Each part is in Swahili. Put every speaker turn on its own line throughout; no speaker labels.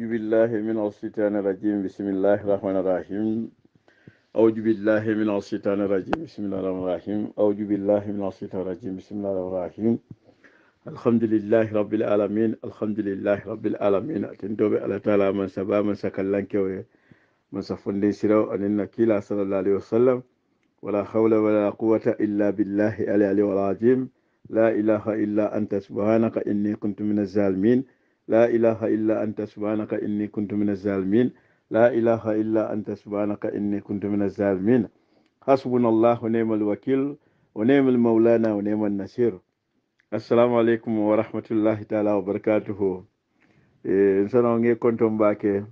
أعوذ بالله من الشيطان الرجيم بسم الله الرحمن الرحيم أعوذ بالله من الشيطان الرجيم بسم الله الرحمن الرحيم أعوذ بالله من الشيطان الرجيم بسم الله الرحمن الرحيم الحمد لله رب العالمين الحمد لله رب العالمين تندوب على تعالى من سبا من سكلان كوي من سفن سفندي سيرو أن النبي صلى الله عليه وسلم ولا حول ولا قوة إلا بالله العلي العظيم لا إله إلا أنت سبحانك إني كنت من الظالمين la ilaha illa anta subhanaka inni kuntu minaz zalimin la ilaha illa anta subhanaka inni kuntu minaz zalimin hasbunallahu wa ni'mal wakil wa ni'mal maulana wa ni'man nasir assalamu aleykum wa rahmatullahi taala wa barakatuhu e sono nge konto mbake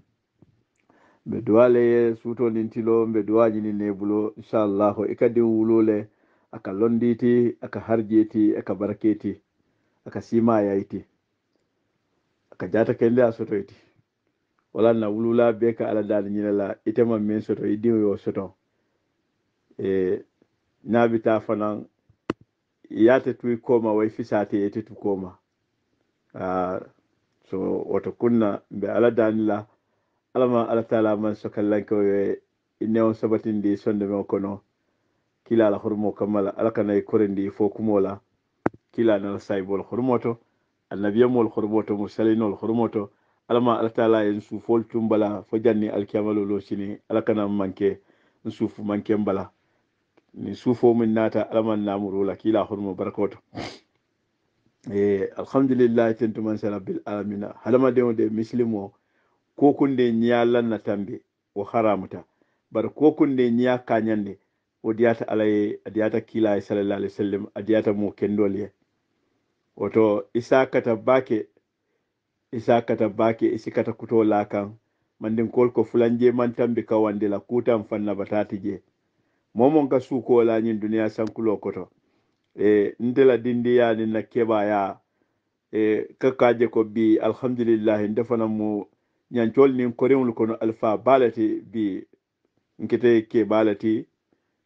mbe duwaleye suutonintilo mbe duwañini nebulo inchallahu e kadi wulole aka londiti aka harjeti aka baraketi aka simayayiti ka jata kelle a sotoyti wala na wulula be ka ala daali ñine la itema min soto i yo soto e naa bi taa fanaŋ yaate tuyi kooma way fisaate tu kooma uh, so woto kunna mbe ala daani la ala ma ala taala man sokallankewo ye newo sabatindi sonde meŋo kono kila la horumo kamma la ala kana fo kumo kila nala sayibol horumo to annabiyamol hormoto mo salinol hormoto alama alatala en suufol tum bala fo janni alkiyamalo lo sini ala kanam manke n suufu manke n bala ni suufo min naata alaman namurola kiila hormo barakoto e alhamdulillahi tentumansa rabbil alamina halamadeo de muslim o kokunde ñaallanna tambe o haramuta bara kokunde ñiya kañande o diyata alaye adiyata kiilaye salallah alih w sallam adiyata mo kendol ye woto isakata bake isakata bake isikata kuto lakan mandin kolko fulanje man tambi kawande la kutan fanna batati je momon ka su ko la nyin duniya san kulo koto e ndela dindi ya ni na keba ya e je ko bi alhamdulillah ndefana mu nyancol nin ko no alfa balati bi nkete ke balati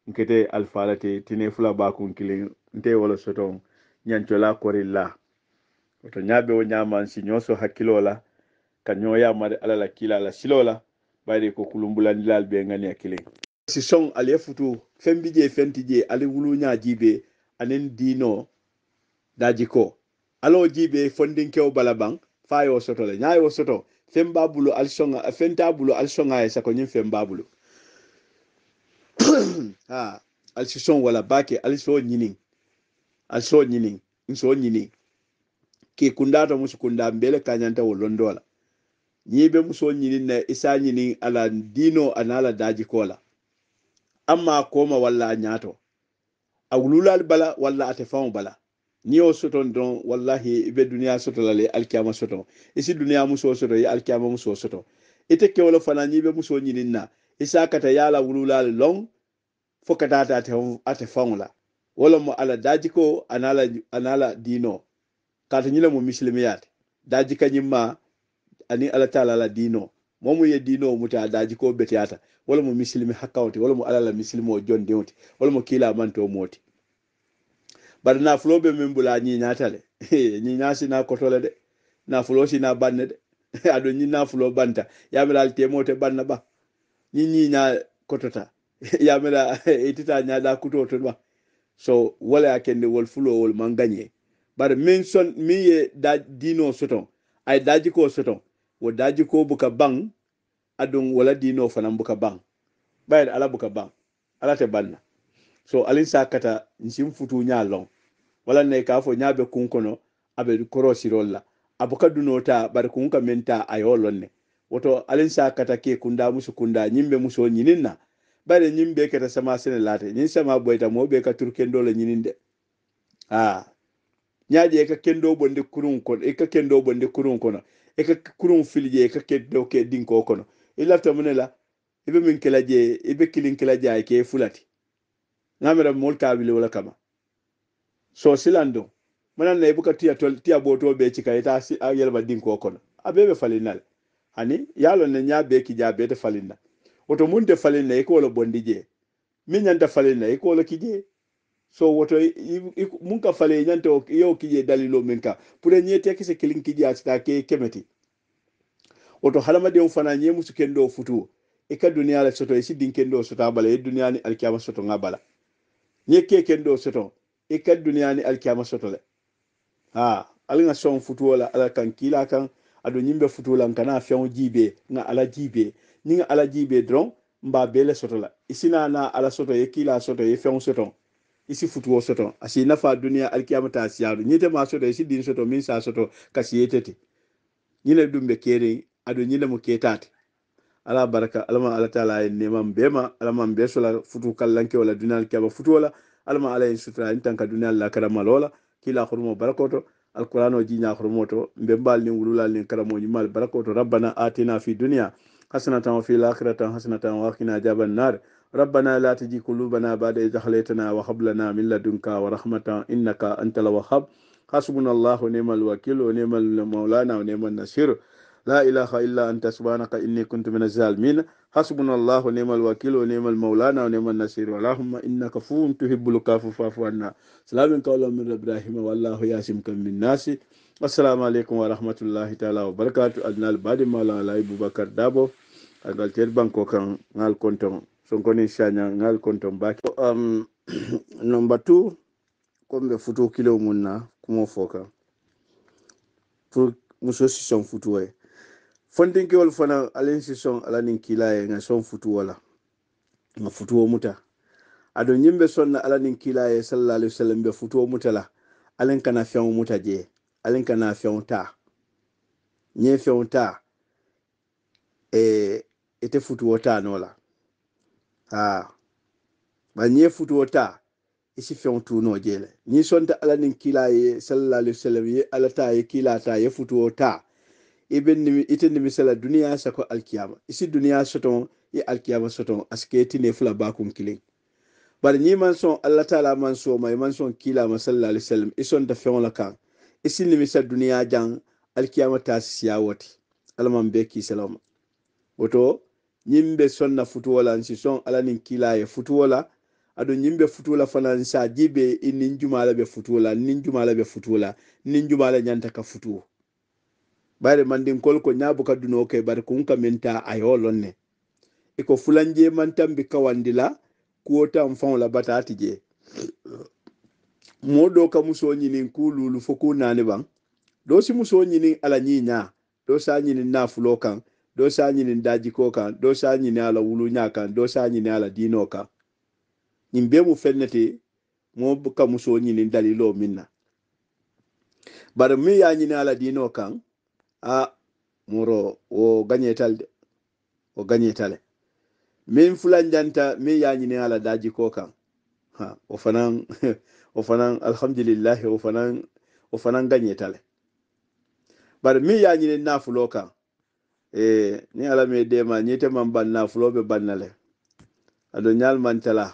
nkete alfa lati tine fula ba kun kilin nte wala soton ñancola korilla oto nyabe o nyama nsi nyoso hakilola kanyoya ka ala la kila la silola la ko kulumbula kulumbulandilal be ngani akile si song aliye futu fembi je fenti je ali wuluña jibe anen dino daji ko alo jibe fondin bala balabang fayo soto le nyaayo soto fen al songa fenta al songa e sako nyim fen babulo ha ah, si song wala bake al so nyining aso nyini nso nyini ki kundata musu kunda mbele kanyanta wolondola nyibe muso nyini na isa nyini ala dino anala daji kola amma koma walla nyato a wululal bala walla ate faŋo bala ni yo soton don wallahi i be duniya soto la le alikiyama soto isi duniya muso soto ye alikiyama muso soto ite kewolo fana ni be muso ñinin na isa kata ye a la wululal loŋ fo ka taa ate faŋo la wala mo ala daji ko anala anala dino kata nyila mo muslimi yat daji kanyim ma ani ala taala ala dino momu ye dino muta daji ko betiata wala mo muslimi hakkawti wala mo ala la muslimo jon dewti wala mo kila man to moti bar na flo be min bula ni nyatale ni nyasi na kotole de na flo si na banne de ado ni na flo banta ya mi dal te mote banna ba ni ni na kotota ya mi da itita nyada kutoto ba so wole a kende wol fulowol man gagne bare min son min ye da dino soton ay daji ko soton wo daji ko buka bang adun wala dino fana buka bang bayar ala buka bang ala te banna so alin sa kata nsim futu nya long wala ne ka fo nya be kun kono abe koro sirolla abuka duno ta bare kun ka menta ayo lonne woto alin sa kata ke kunda musu kunda nyimbe muso nyininna bare ñiŋ bee keta sama sene laata ñiŋ sama boyita moo bee ka turu kendoo e e e la ñiniŋ de aa ñaaje ka i ka kendoo bondi kuruŋ kono i ka kuruŋ i ka kendoo ke dinkoo kono i lafita mu la i be miŋ kela je i be kiliŋ kela je a ke fulati ŋa mera moolu taa wili kama i buka tiya tol tiya i taa si a yelema kono a bee be faliŋ ye ne ñaa bee kijaa te woto mun de falin na iko wala bondi je min nyanta falin na iko wala kije so woto mun ka fale nyanta yo kije dalilo min ka pure nyete kese kilin kije asita ke kemeti woto halama de fana ɲe musu kendo futu e ka duniya la soto e sidin din kendo soto bala e duniya ni alikiyama soto ŋa bala ɲe ke kendo soto e ka duniya ni alikiyama soto le ha ali ŋa sɔn futuwo la ala kan kila kan ado nyimbe futu lan kana nkana feŋo jibe nga ala jibe ñiŋa ala jiibe doron mba bele soto la isina na ala soto ye kila soto ye feŋo soto isi futuwo soto asi nafa duniya alkiyamata siyaado ñitema soto isi din soto min sa soto kasi yetete ñile dumbe kere ado ñilemo ketate ala baraka alama ala taala ye nemam bema alama be sola futu kallanke wala duniya alkiyama futuwo la alama ala ye sutura ni tanka duniya la karamalo la kila hurumo barakoto alkurano jiña hurumoto mbe mbal ni wululal ni karamo ñimal barakoto rabbana atina fi duniya حسنة وفي الآخرة حسنة وقنا عذاب النار ربنا لا تجي قلوبنا بعد إذ هديتنا وهب لنا من لدنك ورحمة إنك أنت الوهاب حسبنا الله ونعم الوكيل ونعم المولانا ونعم النصير لا إله إلا أنت سبحانك إني كنت من الظالمين حسبنا الله ونعم الوكيل ونعم المولانا ونعم النصير اللهم إنك فون تحب الكاف فاعف عنا سلام قولا من إبراهيم والله ياسمك من الناس السلام عليكم ورحمة الله تعالى وبركاته أدنى البادي مولانا أبو بكر دابو adalter banko kan ngal konton sonkoni shanya ngal konton baki um, number 2 kombe futu kilo munna kuma foka muso sison futu ye fontinke wol fana alen sison ala nin kila ye nga son futu wala nga futu wo muta ado nyimbe sonna ala nin kila ye sallallahu alaihi wasallam be futu wo muta la alen kana fiyan muta je alen kana fiyan ta nye fiyan ta eh ita futuwa ta nola la ha ba nye futuwa ta isi fɛn tu n'o je lɛ ni sɔn ta ala ni kila ye sallallahu alaihi wasallam ye ala ta ye kila ta ye futuwa ta i bɛ nimi i tɛ nimisa la duniya sago alikiyama isi duniya soton ye alkiyama soton aske ti ne fila ba kun kelen bari n'i man sɔn ala ta la man son ma i man sɔn kila ma sallallahu alaihi wasallam i sɔn ta fɛn o la kan isi nimisa duniya jan alikiyama ta siya wati ala man bɛɛ k'i salaw ma ñiŋ be sonna futuwo la nsi soŋ ala niŋ kiila ye futuwo la aduŋ ñiŋ be futuwo la fanaŋ saaji be i niŋ juma la be futuwo la niŋ juma la be futuwo la niŋ juma la ñanta ka futuwo bari mandinkolu ko ñaa buka dunoo ke bari kuŋ ka miŋ taa a ye wo loŋ ne i ko fulanjee mantaŋ bi kawandi la kuwo taŋ faŋo la bataa ti jee moo doo ka musoo ñiniŋ kuu luulu fo kuu naani baŋ doo si musoo ñiniŋ ala ñii ñaa doo saa ñiniŋ naafuloo kaŋ do sañini dajiko kan do sañini ala wuluña kan do sañini ala dino kan ñin be mu fennete mo ka muso ñini dalilo min na bari min ya ñini ala dino kan a moro wo gañetal de o gañetale min fulanjanta min ya ñini ala dajiko kan ha o fanan o fanan alhamdulillahi o fanan o fanan gañetale bari min ya ñini nafulo kan Eh, ni ala mi dema ni te man banna fulo be bannale ado nyal man tala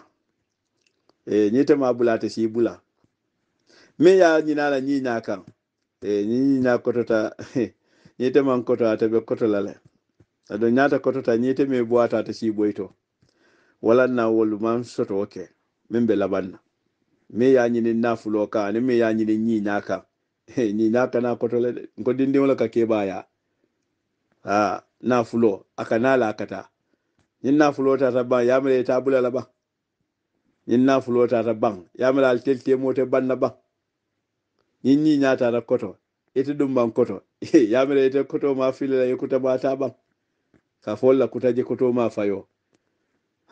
e eh, ni te ma bula te si bula me ya eh, ni na la ni na kan e ni ni na koto ta ni te man koto ata be koto lale ado nyata koto ta ni te me boata te si boito wala na wolu man soto oke min be labanna me ya ni ni na fulo ka ni me ya ni ni na kan ni na kana koto le ko dindi wala ka ke baya a nafulo aka nala akata yin nafulo ta ta ban yamira ya tabula la ban yin nafulo ta ta ban yamira altelte mota ban na ban yin yi nya ta ta koto ita e dun ban koto yamira ya ta koto ma fila ya kuta ba ta ban ka folla kuta je koto ma fayo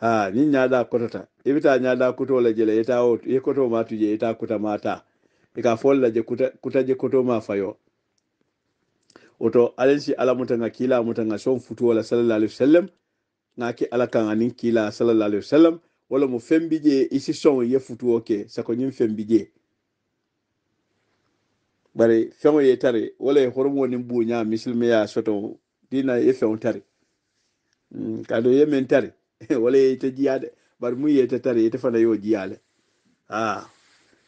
ha yin nya da koto ta ibita e nya da koto la jela ya ta wotu ya koto ma tuje ya ta kuta ma ta e ka folla je kuta je koto ma fayo woto alen si ala muta nga kila muta nga son futu wala sallallahu alaihi wasallam nga ke ala kan anin kila sallallahu alaihi wasallam wala mu fembije isi son ye futu oke sako nyim fembije bare fɛnw ye tare wala ye hɔrɔmɔ ni nya misilime y'a soto dina ye fɛnw tare mm, ka do ye men tare wala ye te jiyade dɛ mu ye te tare ye tɛ fana y'o jiyale dɛ ah.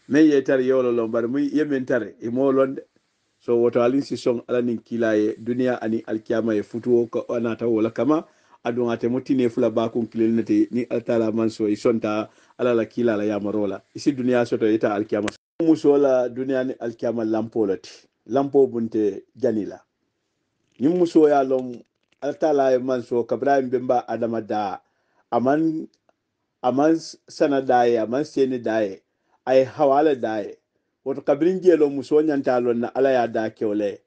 men ye tare ye wɔlɔlɔn bari mu ye men tare e m'o lɔn dɛ so wato alin si son alanin kila ye duniya ani alkiyama ye futuwo ko ta wala kama adon ate ne fula bakun kilel nete ni altala man so isonta ala la kila la yamaro la isi duniya soto ita alkiyama muso la duniya ni alkiyama lampo lati lampo bunte janila ni muso ya lom altala ye man so kabra bemba adama da aman aman sana daye aman seni daye ay hawala daye woto kabirin jeelo musoo ñantalon na ala ye da kewle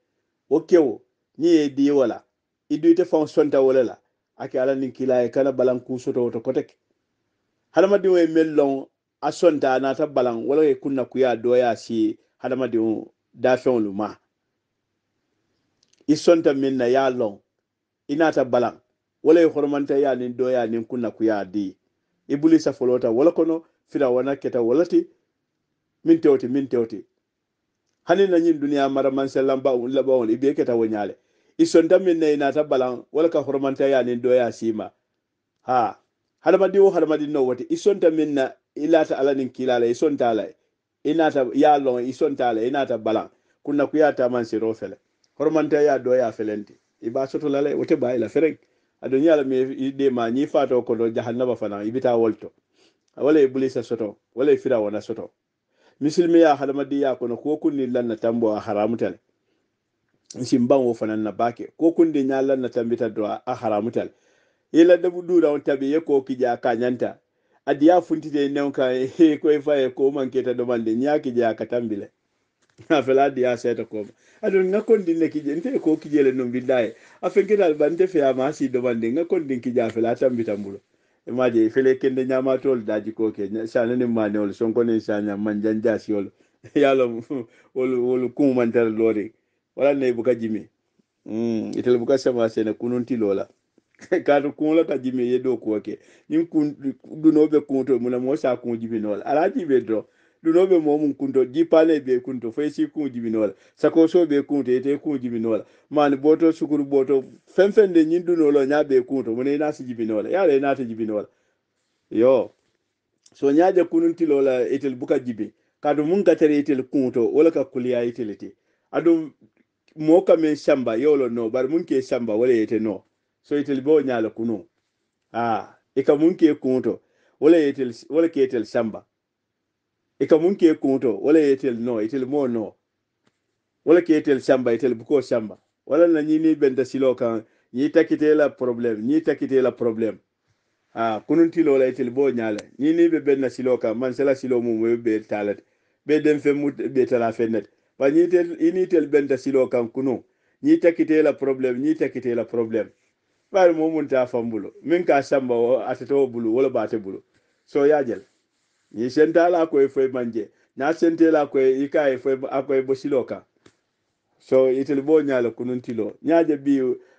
wo kewo niŋ ye dii wo la i duyite faŋo sonta wo le la a ke ala niŋ kila ye kana balankuu soto woto kote ke hadamadiŋo ye meŋ loŋ a sonta a na ta balan le ye kunna kuya dooya si hadamadiŋo daafeŋolu ma i ta min na ye a loŋ i na ta balan le ye horomanta ye a niŋ dooya niŋ kunna kuya dii i bulu i safolota wo le kono firawona keta wo ti min tewte min tewte hani nañin duniya mara mansellan baɓawon i ɓeketa wo ñaale i sonta min nayi nata ɓalan wala ka hormanta yanin doya sima ha hadamadi wo hadamadi no wote i sonta min na i lata ala nin kilala i sonta la i nata yalon i sonta la i nata ɓalan kunna ku yata mansiro fele hormanta ya doya felente i ba soto lala wote ba ila fereng ado ñala mi i de ma ñi fato kodo jahannaba fana i bita wolto wala i bulisa soto wala i fira wona soto misilmi ya halama di ya kono ko kunni lanna tambo a haramutal simban wo fanan na bake ko kunni nya lanna tambita do a haramutal ila da budura da tabi ye ko kija ka nyanta adiya de ne on ka he ko fa ko man keta do man de nya kija ka tambile na afela diya seta adu na nga kondin ne kije nte ko le no bidaye afenkedal bante fe ya ma si do mande nga kondin kija afela tambitambulo imaje fele kende ñamatol daji ko ke ni manewol sonkonen saña man janjasiol yalom wol wol kumantar lori wala ne buka jimi mm itel buka sama sene kununti lola kaatu kuŋo la ka jimi ye doo kuwo ke ñiŋ kuŋ be kuŋo to muna moo se a kuŋo jibinoo ala jibe doroŋ ɗunoɓe momum kunto jipane ɓe kunto fay si kun jibinola sakoso ɓe kunto ete kun jibinola mani boto sukuru boto fenfende ñin ɗunolo ña ɓe kunto mone nasi jibinola yala nata jibinola yo so ñaje kununtilola etel buka jibi kadu mun katare etel kunto wala ka kuliya etel te aɗum mo kamen samba yolo no bar mun ke samba wala ete no so etel bo ñala kuno a ah, ika mun ke kunto wala etel wala ke etel shamba. i e ka mun ke kuto wala yetel no itel e mo no wala ke yetel samba itel e buko samba wala na ni benda silo kan ni takite la problem ni takite la problem a ah, kunun ti lola itel bo nyala ni ni be benda silo kan man sala silo mu we be talat be dem fe mut be tala fe net ba ni tel ini tel benda silo kan kunu ni takite la problem ni takite la problem bari mo mun ta fambulo min ka samba o atato bulu wala bate bulu so yajel yeah, ni senta la ko fo manje na sente la ko i ka fo ako bo siloka so itel bo nyala kunun tilo nyaje bi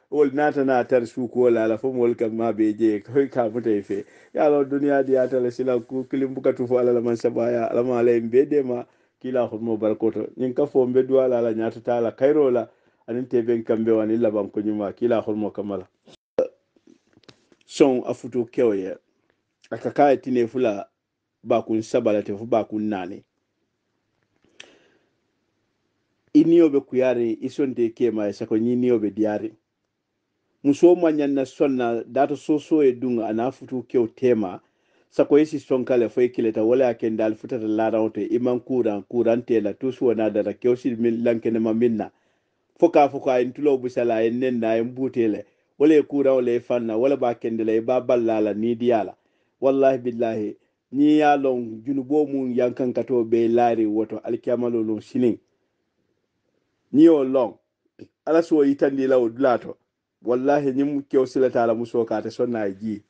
wol nata na tar su ko la la fo mol kam ma be je ko ka muta fe ya lo duniya di ata la sila ku kilim buka tu fo ala la man sabaya ala ma le be de ma kila ko mo barkoto nyin ka fo be duwa la la nyata ta la kairo la anin te ben kambe wani ban ko nyuma kila ko mo kamala son afuto kewye akakaye tine fula bakun sabala te fu bakun nane iniyo be kuyare ma kema sako nyiniyo be diare muso manyan na sonna data soso e dunga ana futu kew tema sako son sonkale fo ta wala ken dal futata larawote iman kuran kurante la tusu wana dara kewsi min lankene ma minna foka foka en tulo busala en nenna en butele wala e kura wala e fanna wala ba la e ba ballala ni diyala wallahi billahi ni ya lon junubo mun yankan kato be lare wato alkiyamalo lon shilin ni y'o lon ala so yitandi la o dula dulato wallahi nyim kew silata la muso ka ta sonna ji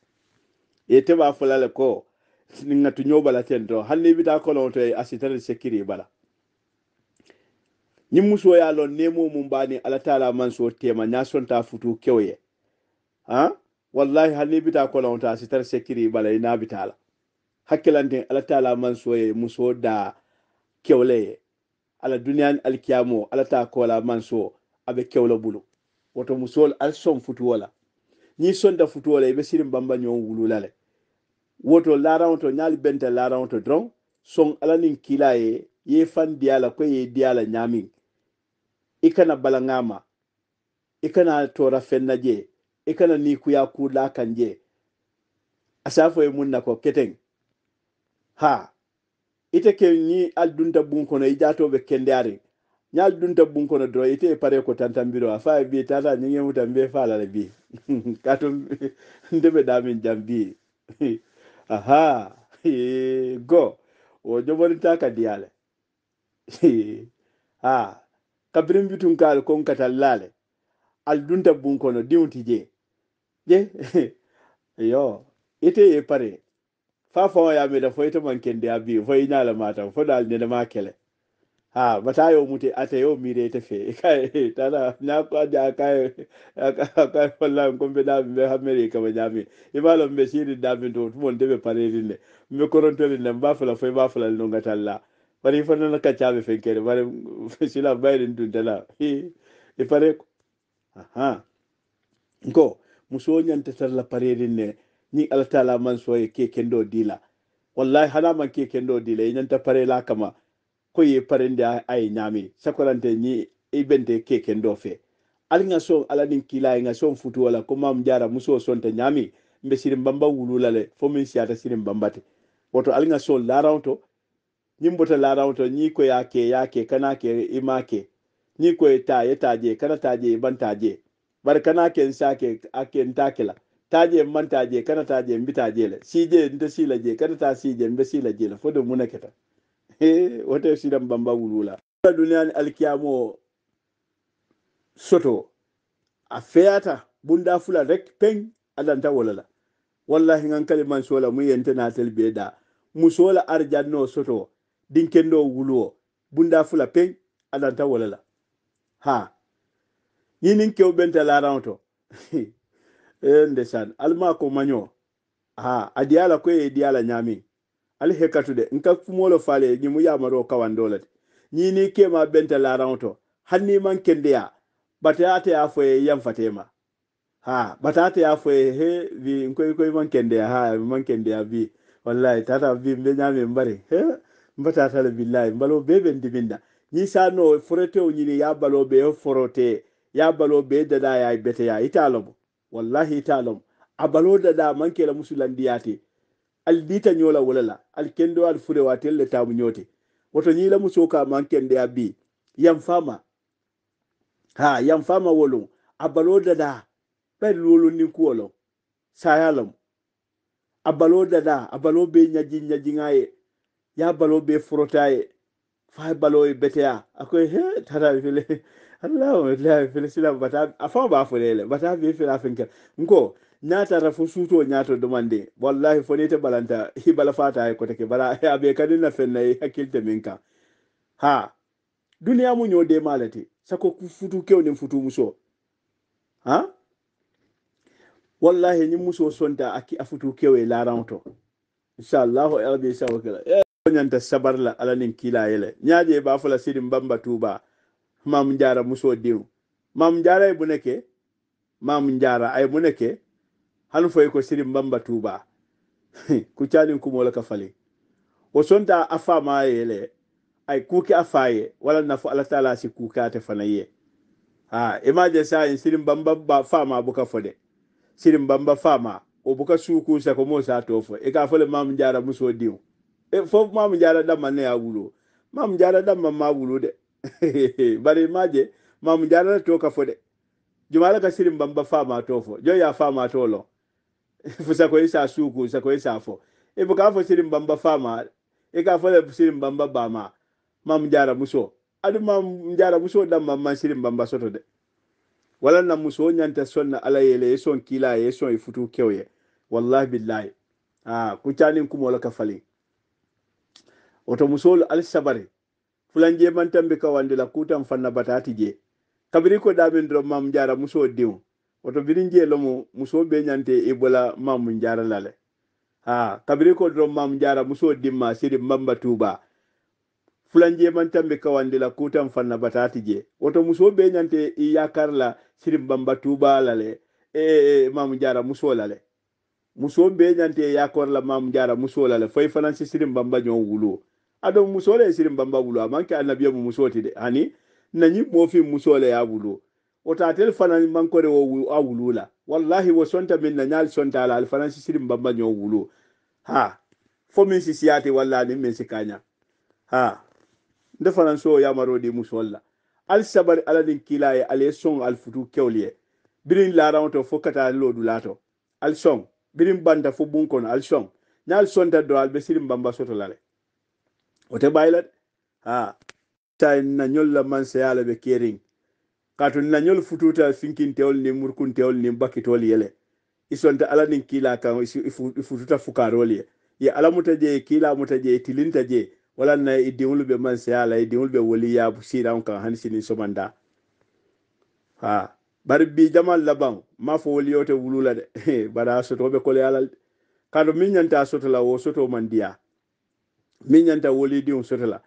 e te ba fulale ko ninga tu nyobala tendo halli bita ko lon to e asitare sekiri bala n'i ñiŋ musoo ye a loŋ neemo muŋ ala niŋ alla taala tema teema ñaa ta futu kew ye walahi hali n'i hani taa kɔlɔn ta a si sitara sekiri bala i naa taa la hakkilanten ala man manso ye muso da kewle ye ala duniyani alkiyamo ala ta kola manso abe kewla bulu woto musol al son futuwala. la ni sonda da futuwala i be sirin bamba ɲɔgɔn wulula le woto laraŋo to ɲaali bente laraŋo to dɔrɔn son ala nin kila ye ye fan diya la ko ye diya la ɲaamin i kana balaŋa ma i kana tora feŋ na je i kana nikuya kuula kan je a se ye mun na ko keteŋ ha ite ke ñi aldunta bunkono i jatoɓe kende ari ñi aldunta bunkono dro ite e pare ko tantambiro a faa e bi tata ñiŋemuta mbe falala bi kato ndeɓe ɗamin jam bi aha e go o joɓonita kadiyale ha kabiri mbitum kaal kon katal laale aldunta bunkono diwtije je yo ite e pare fa fa ya me da foita man kende abi foi nyala mata fo dal ne da makele ha mata yo mute ata yo mire ta fe kai tala na ko da kai kai wallan ko be da be america ba jami ibalo be shiri da be do mon de be pareri ne me koronto ne ba fala foi ba fala no ngatalla bari fa na ka chabe fe kere bari sila bayrin dun dala e pare aha ko muso nyanta tarla pareri ne ni altala man so soye ke kendo dila wallahi hana man ke kendo dila yin ta pare la kama ko ye pare nda ay nyami sakolante ni ibente ke kendo fe ali nga son ala nin kila nga son futu wala ko mam jara muso son ta nyami mbe sirin bamba wulula le fo min siata sirin bambate woto ali nga son laranto nyimbota laranto ni ko yake yake kana ke imake ni ko ta ya taje kana taje ban taje bar kana ken sake ake ntakila taje man taje kana taje mbi taje le nda si la je kana ta si mbi si la je la fodo muna keta he si dan bamba wulula duniya ni alkiyamo soto a feyata bunda fula rek peng adanta walala wallahi ngan kaliman sola mu yenta na talbiya da mu sola arjanno soto kendo wuluwo bunda fula peng adanta walala ha yinin kew benta laranto e ndesan alma ko manyo ha adiala ko e diala nyami al hekatu de nka kumolo fale ni mu yamaro kawandola ni ni ma benta la ranto hanni man kendiya batata ya foye yan fatema ha batata ya foye he vi nkoy koy man kendiya ha man kende ya bi wallahi tata bi mbe nyami mbare he mbatata la billahi mbalo bebe ndibinda ni sano forete o nyini ya balo be forote ya balo be dada ya bete ya italobo wallahi lom a baloda da manke la musulandiyate al dita nyola wolala al kendo al fure watel le tabu nyote woto nyi la musoka ndia bi yam fama ha yam fama wolon a baloda da ɓen lolo ni ya lom a balo dada a balo be ñaji ngaye ya balo be furotaye fa balo be beteya akoy e, he tata file Allah wallahi filisila bata afa ba fulele bata fi fila finkel nko nyata rafu suto nyato domande wallahi fonete balanta hi bala fata ay ko take bala abe kadin na fenna hakilta minka ha duniya mu nyode malati sako ku futu kew ne futu muso ha wallahi ni muso sonta aki afutu kewe laranto insha Allah ya rabbi sa wakala eh, nyanta sabarla alanin kila yele nyaje ba fula sidin bamba tuba mam jaara muso diw mam jaara ay bu nekkee maam jaara ay bu nekkee han foy ko sirim bamba tuba ku caalin mola ka fali o sonta afa faamaye le ay kuuke a faaye wala nafo ala taala si kuukaate te fanaye ha imaje sayin sirim bamba ba fama buka fo de sirim bamba fama o buka suuku sa ko mo sa tofo e ka fo mam maam muso diw e fo maam jaara damma ne a wulo maam da damma ma wulo de bari maje mam jarana to ka fode jumala ka sirim bamba fama tofo jo ya fama tolo fusa ko isa suku sa ko isa fo e bu ka fo sirim bamba fama e ka fo le sirim bamba bama mam jara muso adu mam jara muso dam mam man sirim bamba soto de wala na muso nyanta sonna ala yele e son kila e son e kewye wallahi billahi ah ku tanin kumola ka fali oto musol al sabari fulanje man tambi kawande la kutan fanna batati je kabri ko damin dro mam jara muso diw oto birin je lomo muso be nyante e bola mam jara lale ha kabri ko dro mam jara muso dimma sidi mamba tuba fulanje man tambi kawande la kutan fanna batati je oto muso be nyante e yakar la sidi mamba tuba lale e, e, e mam jara muso lale muso be nyante e yakor la mam jara muso lale fay fanan sidi mamba nyon wulo aɗo musole e siri bamba wulo amanke annabiya mo musoti de hani nañi moofi musole ya wulo o tatel fana mankore o a wulula wallahi wo sonta min nañal sontala al fana si siri bamba ño wulo ha fo min si siyati walla ni min si kaña ha nde fana so yamarodi musolla al sabari ala din kila e ale son al futu kewliye birin laran to fo kata lo dulato al son birin banda fo bunkon al son nyal sonta do al besirim bamba soto lale o te ɓayla de ha ta nañol la man seyala ɓe kering kato nañol fututa finkintewol nin murkuntewol nin bakkitol yele isonta ala nin kila kan i fututa fukarol ye ye ala muta je kila muta je tilinta je wala na i diŋolu ɓe man seyala i diŋolu ɓe woli yabu siran kan hani sinin somanda ha bari bi jamal laban ma fo woli yote wulula de bara soto ɓe kole alal kato min ñanta soto la wo soto man diya min ñanta woli diŋo soto la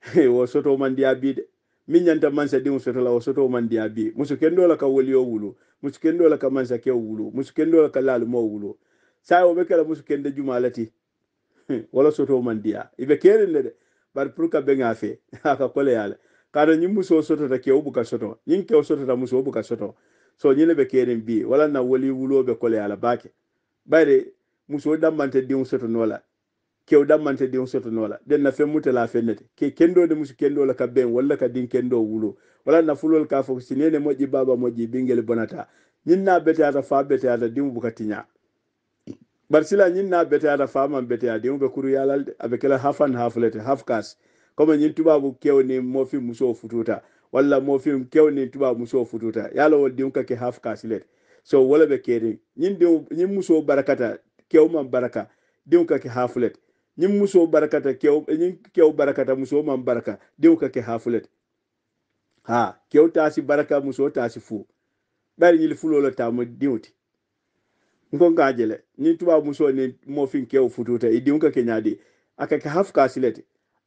wo soto man diya bi de min ñanta mansa diŋo soto la wo soto man diya bi musu kendo la ka woliyo wulu musu kendo la ka mansa ke wulu musu kendo la ka laalu moo wulu saa wo be kela musu kende juma lati wala soto man diya i be kerinde de bari pour ka beŋa fe a ka kole yaale kaano ñiŋ musu wo sotota ke wo buka soto ñiŋ ke wo sotota musu wo buka soto so ñiŋ le be kerin bi wala na woli wuluo be kole yaala baake bayde musu wo dambante diŋo soto noo la kewɗammante ɗin sotonola den na femmutela fennete ke kendode musi kendola ka ben walla ka din kendo wulo wala na fulol ka fo sinene moƴƴi baba moƴƴi ɓinguel bonata ñin na beteyata fa beteyata dimu buka tiña bar sila ñin na beteyata fa man beteya dimu ɓe kuru yalalde aɓe kela hafan hafulete haf kas comme ñin tubabu kewni mofi muso fututa walla mofi kewni tubabu muso fututa yalowol dimu kake haf kasilete so wala ɓe keedi ñin dimu ñin muso barakata kewman baraka dimu kake hafulete ñiŋ musoo barakata kew ñiŋ kew barakata musoo maŋ baraka diŋo ka ke haa fule ha kew taa si baraka musoo taa si fuo bari ñiŋ fuloo le taama diŋo ti nko nka je le ñiŋ tubaabu musoo niŋ moofiŋ kew futuuta i diŋo ka ke ñaa di a ka ke hafu kaa si le ti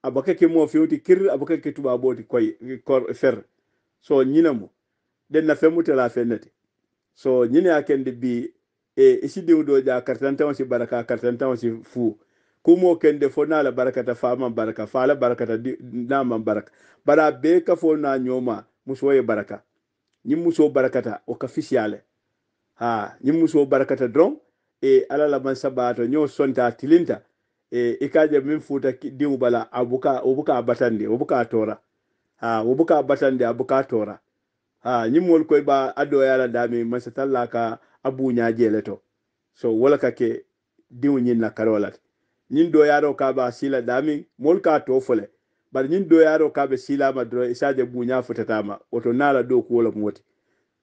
a baka ke moofiŋo ti kiri a baka ke tubaaboo ti koy kor fer so ñina mu den na feŋ mu tela feŋ ne ti so ñiŋ ne ye a kendi bii e, i e si diŋo doo je a karitantaŋo si baraka a karitantaŋo si fuu kumo kende fo na la barakata fa man baraka fa la barakata di, na man baraka bara be ka fo na nyoma muso ye baraka ni muso barakata o ka fisiale ha ni muso barakata dron e ala la man sabato nyo sonta tilinta e ikaje min futa diw bala abuka obuka batande obuka tora ha obuka batande abuka tora ha ni mol koy ba ado yala dami masatalla ka abu nya jeleto so wala ka ke diw nyin na karolat ñiŋ doyaro ka be a sila damiŋ moolu ka to fo le bari ñiŋ doyaro ka be silama doroŋ i saje buuñaa futatama woto naa la doo kuwo lomu woti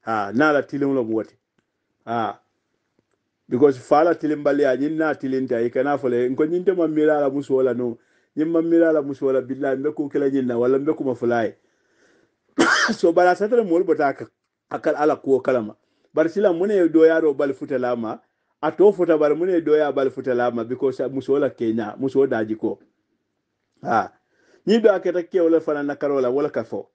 ha naa la tiliŋ lomu woti ha because fa la tiliŋ baliya ñiŋ naa tilinta i kana fo le nko ñiŋ te maŋ miira a la musoo la noŋ ñiŋ maŋ miira a la musoo la billahi nbe kuu kela ñiŋ na walla nbe kuma fulaa ye so bari a satara moolu bota a kala ala kuwo kalama bari silaŋ mu ne ye doyaro bali futa la ma ato futa bar mune do ya bal futa fota lama because uh, la kenya muso da jiko ha ni do aketa ke wala fana na karola wala kafo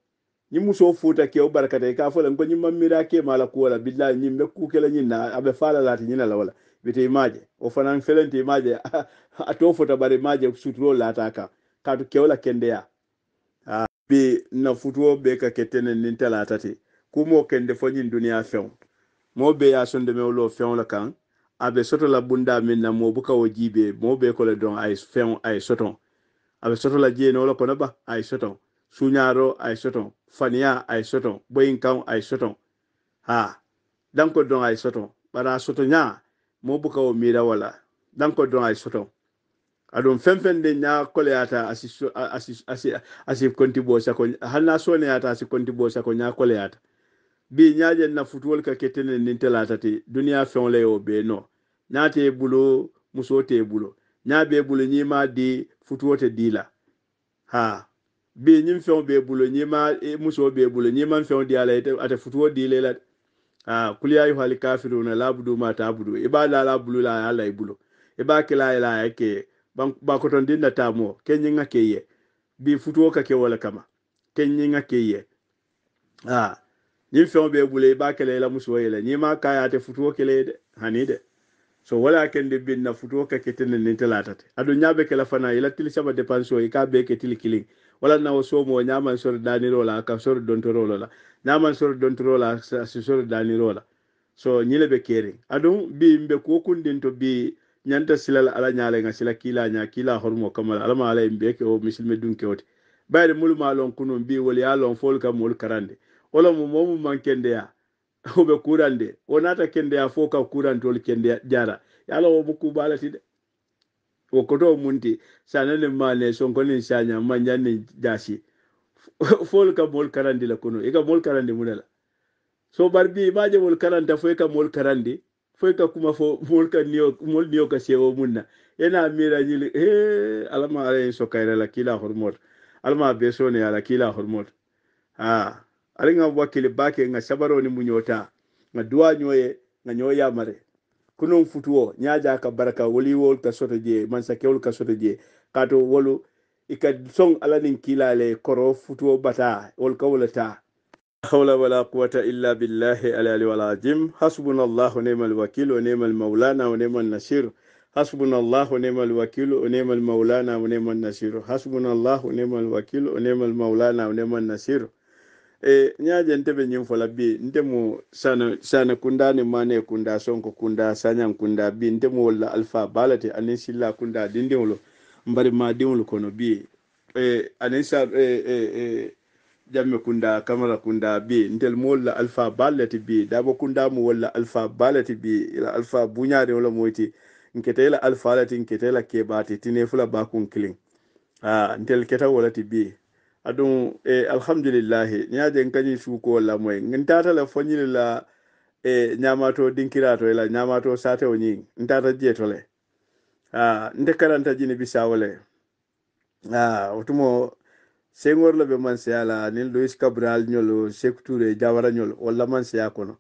ni muso futa ke o de ka fola ko ni mammira ke mala ko wala billahi ni me ku ke la ni na abe fala lati ni na wala bite imaje o fana felente imaje ato futa bar imaje sutro lata ka ka to ke wala kende ya ha bi na futuo be ka ketene ni talata ti kumo kende fo ni duniya fe mo be ya sonde me wolo on la kan abe soto la bunda min na mo buka wo jibe mo be ko le don ay fen ay soton abe soto la jeno lo kono ba ay soton suñaro ay soton faniya ay soton boyin kan ay soton ha dan ko don ay soton bara soto nya mo buka wo mira wala dan ko don ay soton aɗum fenfende ña ata asi asi asi konti bo sako hanna soneyata asi konti bo sako ña koleyata bi ñaje na futuwol ka kettene nin talatati duniya feŋo la yo be no nate bulo muso te bulo ña be bulo ñima di futuwo te di la ha bi ñim feŋo be bulo ñima muso be bulo ñima feŋo di ala ate futuwo di la ha kul ya ayuha alkafiruna la budu ma tabudu iba la la bulu la ala i bulo iba kila ila yake ba koton din na tamo kenyinga keye bi futuwo ka ke wala kama kenyinga keye ha ni feŋo be bula i be ke la i la musuwo ye le niŋ ma kaya ate futuwo kele ye de hani de so wala a kendi bin na futuwo ka kete ne niŋ la laata te aduŋ ñaa be ke la fana i la tili saba depansiwo i ka be ke tili kiliŋ wala na wo soomoo ñaaman sori daaniroo la a ka sori dontoroo lo la ñaaman sori dontoroo la a si sori daaniroo la so ñiŋ le be keeriŋ aduŋ bi mbe kuwo kundin to bi ñanta sila la ala ñaa le ŋa sila kila ñaa kila horumoo kama la alama ala ye mbe ke wo misilime duŋ kewo te bayiri mulu maa loŋ kunuŋ bi wolu ye a loŋ fo ka moolu karandi wala mo momu man kendeya oɓe kurande wonata kendeya fo ka kurantol kendeya jara yala wo buku balati de munti sanane mane sonkonin saña manjanni jasi fol ka mol karandi la kono ika mol karandi munela so bar bi maje mol karanta fo ka mol karandi fo ka kuma fo mol ka niyo mol niyo ka sewo munna yana mira nyili he alama ala so kayra la kila hormot alama be ala kila hormot ah ari nga wakili bake nga shabaro ni munyota nga dua nyoye nga nyoya mare kuno mfutuo nyaja ka baraka woli wol ka soto je man sa kewol ka soto je kato wolu ika song ala nin kilale koro futuo bata wol ka wolata hawla wala quwata illa billahi alali wal azim hasbuna allah ni'mal wakil wa ni'mal maulana wa ni'mal nasir hasbuna allah wa ni'mal wakil wa ni'mal maulana wa ni'mal nasir hasbunallahu ni'mal wakil wa ni'mal maulana wa ni'mal nasir e eh, nyaje ntebe nyimfola bi ntemu sana sana kunda ne mane kunda sonko kunda sanya kunda bi ntemu wala alfa balate anin silla kunda dindiwlo mbari ma diwlo kono bi e eh, anin sa e eh, e e jamme kunda kamara kunda bi ntel mo wala alfa balate bi dabo kunda mu wala alfa balate bi ila alfa bunyare wala moyti ila alfa lati nketela kebati tine fula kun killing ah ntel keta wala ti bi adun eh, alhamdulillah ni aje kanyi suko la moy ngin tata la fonyil la eh, nyamato dinkirato ah, ah, la nyamato sate onyi ntata jeto le ah nde karanta jini bisawale ah otumo sengor la be man ala ni Luis Cabral nyolo secture jawara nyol wala man siya kono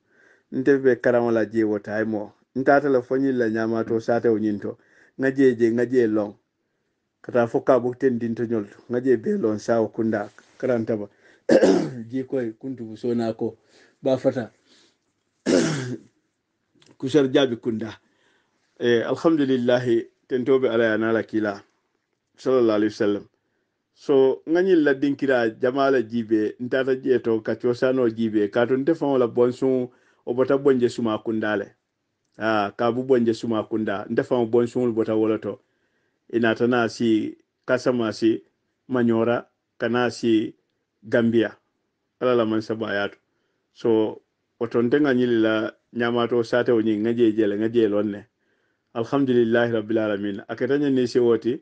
nte be karamo la je wota mo ntata la fonyil la nyamato sate onyi to ngaje je ngaje long kata fo ka ɓok tendinto ñoldu ŋaƴe be lon sawo kunda karantaba jikoye kuntubu sona ko ɓa fata kusar jaɓi kunda e alhamdulillahi tentoɓe ala yana e la kila salallah alih wa sallam so ŋañin laddinkira jamala jiɓe ntata jeeto ka cosano jiɓe ka to nte fawola bonsun o bota bonje suma kundale a ka bu bonje suma kunda nte faw bonsunl bota wolato ina tana si kasamasi manyora kana si gambia ala la man saba yato so oton tenga nyili la nyama to sate wonyi ngaje jele ngaje lonne alhamdulillahi rabbil alamin akatanya ni si woti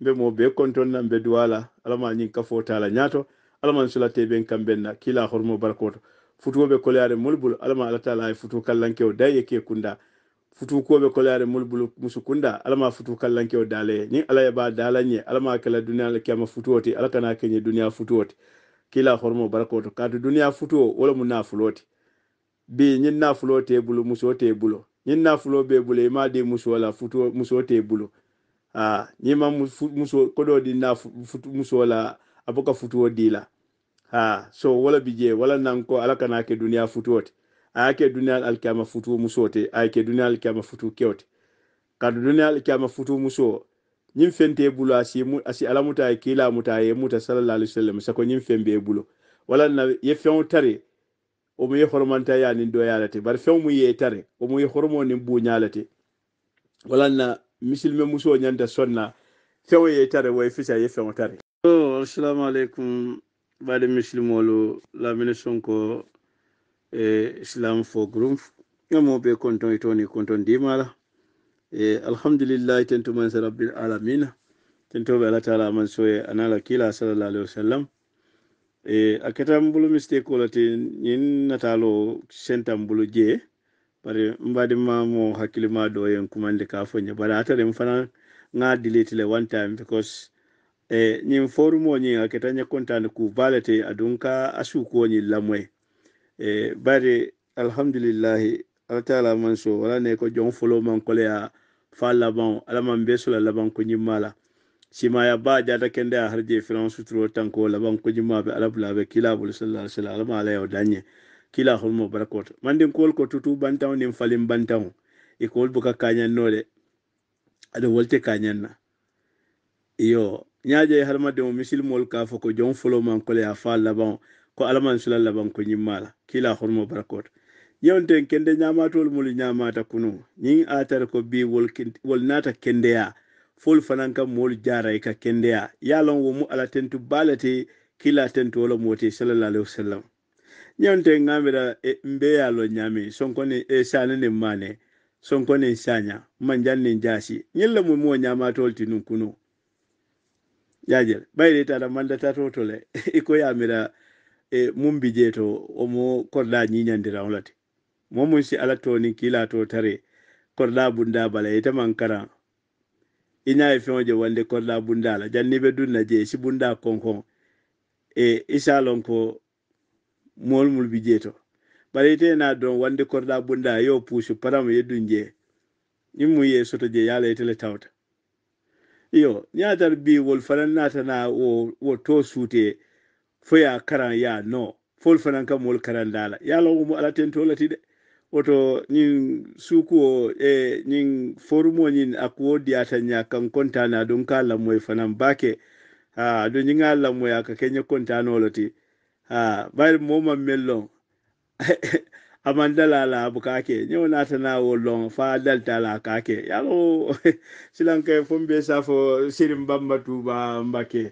be mo be konton na be duwala ala ma nyin kafo tala nyato ala man sula te ben kambenna kila hormo barkoto futu be kolare mulbul ala ma ala tala ay futu kallankew daye ke kunda futu ko be kolare mul bulu musukunda alama futu kallanke o dale ni ala ya ba dalanye alama kala duniya la futu futuoti ala kana kenye dunya futu futuoti kila hormo barako to kadu dunya futu o wala mun nafuloti bi nyin nafulo te bulu musote bulu bulo nyin nafulo be bulo ma de musu wala futu musote bulu a ni nyi ma muso kodo di na futu muso la abuka futuo dila ha so wala bije wala nanko ala kana ke dunya futu futuoti ayake duniyal alkiyama futu muso te ayake duniyal alkiyama futu kewte kadu duniyal alkiyama futu muso ñiŋ fente e bulo bulu asi asi ala muta ye kiila muta ye muta sallallahu alaihi wasallam sako ñiŋ fembe e bulo wala na ye feŋo tare o mu ye hormanta ya ni doya le te bari feŋo mu ye tare o mu ye hormo ni buuña le te wala na misilime muso ñanta sonna feŋo ye tare way fisa ye feŋo tare oh, assalamu alaikum bade baade la lamini sonko e islam fo group moɓe konton e toni konton dimala e eh, alhamdulillahi tentuman sa rabbil alamina tentoɓe allah taala aman soye anala kila sallallah alih wa sallam e eh, a ketan bulu mistake olate ñin natalo sentan bulu jee bari n badima mo hakkilima ɗo yen kumande ka fo ñe bari ataren fana delete le one time because e ñin forumo ñin a keta ñe contane ku balete adun ka asukuwo ñin lamoye e bari alhamdulillahi alatala man so wala ne ko jon folo man kole ya fa laban ala man be sula laban ko nyimala sima ya ba ja da kende a harje firan su tro tan ko laban ko nyimma be ala bla be kila bul sallallahu alaihi wasallam ala ya danye kila hol mo barakot man din kol ko tutu bantaw nim falim bantaw e kol buka kanyan no de ada wolte kanyan na iyo nyaje har ma de mo misil mol ka fo ko jon folo man kole ya fa laban ko alaman sulalla ban ko nyimmala kila hormo barkot yonten kende nyamatol muli nyamata kuno nyin atar ko bi wol wol nata kende ya ful fananka mol jara e ka kende ya yalon wo mu ala tentu balati kila tentu wala moti sallallahu alaihi wasallam yonten ngamira e mbe yalo nyame sonkoni e sanene mane sonkoni sanya manjanne njasi nyilla mu mo nyamatol tinun kuno yajel bayre tara manda tatotole iko yamira e mumbi jeeto omo korɗa ñiñandira olati momum si ala toni kilato tare korɗa bunda bala yeta mankara iñayi e feoje wande korɗa bunda la janni be dunna je si bunda konkon e isalon ko mol mul bi jeeto bala yite na don wande korɗa bunda yo puusu param ye dun je ñim mu ye soto je yala yetele tawta iyo ñatar bi wol fanan natana wo wo to suute fo ya karan ya no fol fanan ka mol karan dala ya lo mu ala tento lati de oto nyin o e nyin o nyin akuo diata nya kan konta na don kala moy fanan bake ha don nyin ala moy aka kenya konta no lati ha bay mo ma mellon amandala la abu kake nyo na ta na wo lon fa dalta la kake ya lo silanke fombe sa fo sirim bamba tuba mbake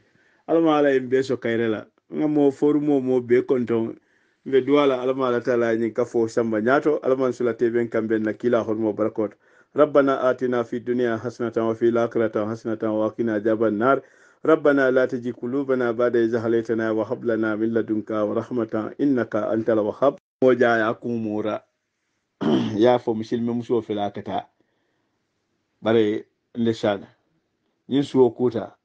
alma ala imbe so kairela nga mo foru mo mo be konto be duwala alama la tala ni kafo samba nyato alama sula tebe kambe na kila hol mo barakot rabbana atina fi dunya hasanatan wa fil akhirati hasanatan wa qina adhaban nar rabbana la taji qulubana ba'da idh halaytana wa hab lana min ladunka wa rahmatan innaka antal wahhab mo ja ya kumura ya fo mishil me muso fil akata bare ndeshana yin suwo kuta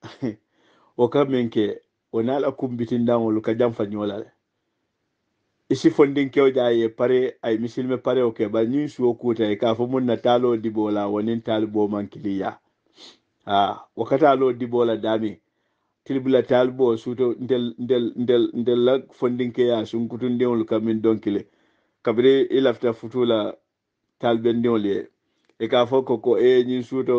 o kamenke wonala kumbitindaŋolu ka jaŋ ñola le isi fondinkewo ja ye pare ay misilime pareo ke bari ñiŋ suwo kuuta ye ka fo muŋ na taaloo diboo la wo niŋ taali boo maŋ kiliya a wo ka taaloo diboo la daamiŋ tilibula taali boo suuto ntel ntel ntel ntel la fondinkeya sunkutundiŋolu ka miŋ doŋ kile kabiri i lafita futuu la taalibendiŋolu ye i e ka fo ko ko e ñiŋ suuto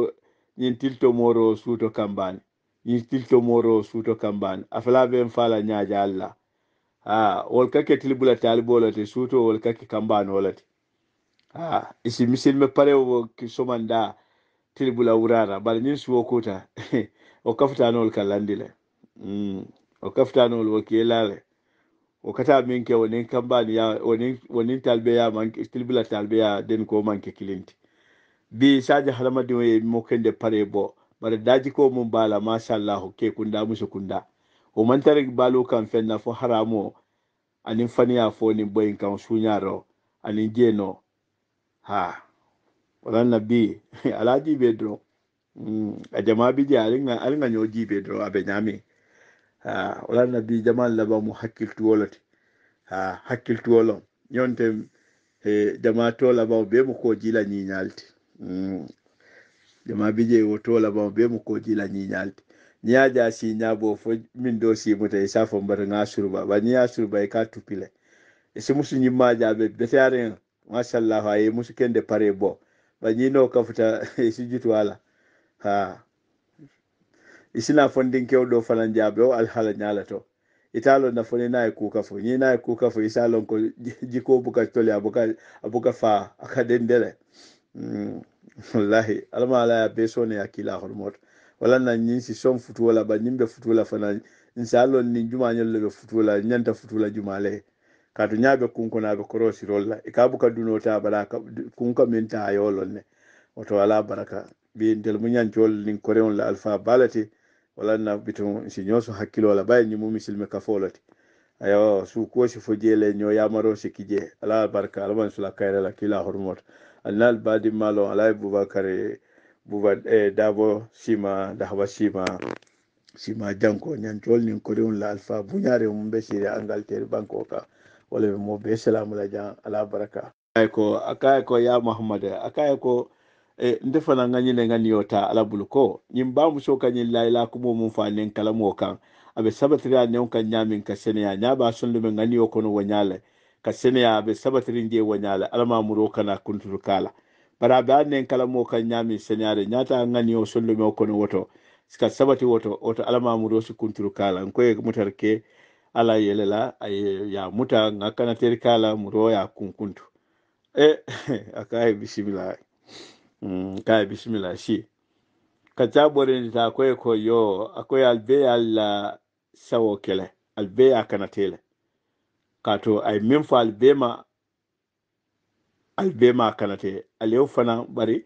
ñiŋ tilito mooroo suuto kambaani yiltil yiltilto moro suto kamban afala ben fala nyaaja alla ha wol kake tilbula talbolate suto wol kake kamban holati ha isi misil me pare wo somanda tilbula urara bal ñin suwo kuta o kafta no wol kalandile mm. o kafta no wol kiyelale o kata min ke wonin kambani ya wonin wonin talbe ya man tilbula ya den ko man ke kilinti bi saja halama di mo kende pare bo bare daji ko mun bala masha ke kunda musu kunda o man tare balo kan fenna fo haramo anin faniya fo ni boyin kan sunyaro ani jeno ha wala nabi alaji bedro mm a jama bi jarin na alna nyoji bedro abe nyami ha wala nabi jama'a laba mu hakil tuolati ha hakil tuolo yonte e jama to ba be mu ko jila nyinyalti mm jama bije woto la ba be mu ko jila ni nyalti ni aja si nyabo fo min do si sa fo bar nga surba ba ni ya e ka tupile isi musu ni ma jabe be tare Allah ay musu kende pare bo ba ni no ka futa e si jitu ala ha e si na isina fondin kew do falan jabe o al alhala nyala to italo na fo ni foni ku ka fo ni na ku ka fo isalo ko jiko buka tole abuka abuka fa akadendele mm. wallahi alama ala ya beso ne akila mot wala na nyin si som futu wala ba nyimbe futu wala fana inshallah ni juma le futu wala nyanta futu wala juma le katu nyabe kunko na be korosi rolla e kabu ka duno ta baraka kunko min ta yolon ne oto wala baraka bi ndel mu nyan jol ni koreon la alfa balati wala na bitum si nyoso hakilo wala ba ni mu misilme ka folati ayo su ko si fojele nyoya maro yamaro si kije ala baraka alman sula kayra la kila hormot anal badi malo alay bubakare buba eh, dabo sima dahwa sima sima janko ñancol nin koreun la alfa buñare mum be sire angalter banko ka wala be mo be salamu la jan ala baraka ko akay ko ya muhammad akay ko e eh, nde fana nga ñine nga niyota ala bulu ko ñin ba muso ka ñin layla kumo mum fa nen kalamu kan abe sabatira nen kan ñamin ka sene ya ñaba sondume nga niyo kono wanyale ka seneyaɓe sabatiri ndiye alama muro kana kuntur kala bara be annen kala mo kan nyami seneyade nyata ngani o sollo o kono woto ska sabati woto oto muro su kuntur kala ko e mutarke ala yelela ay ya muta ga ter kala muro ya kunkuntu e akai bismillah mm, kai bismillah shi kaca ɓorendita akoye ko yo akoye albe alla sawo kele albe ya tele kato ay min fo albema albema kanate alew fana bari